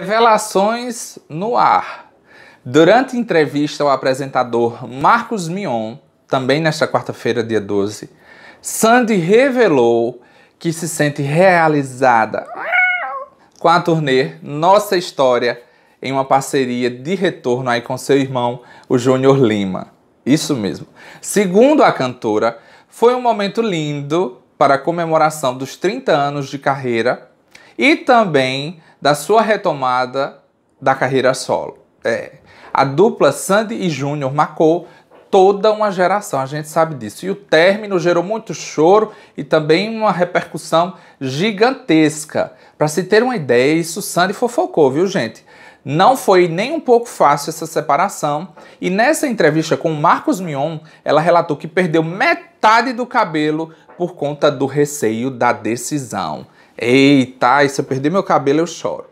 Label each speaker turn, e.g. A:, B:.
A: Revelações no ar. Durante entrevista ao apresentador Marcos Mion, também nesta quarta-feira, dia 12, Sandy revelou que se sente realizada com a turnê Nossa História em uma parceria de retorno aí com seu irmão, o Júnior Lima. Isso mesmo. Segundo a cantora, foi um momento lindo para a comemoração dos 30 anos de carreira e também da sua retomada da carreira solo. É. A dupla Sandy e Júnior marcou toda uma geração, a gente sabe disso. E o término gerou muito choro e também uma repercussão gigantesca. Para se ter uma ideia, isso Sandy fofocou, viu, gente? Não foi nem um pouco fácil essa separação, e nessa entrevista com Marcos Mion, ela relatou que perdeu metade do cabelo por conta do receio da decisão. Eita, e se eu perder meu cabelo eu choro.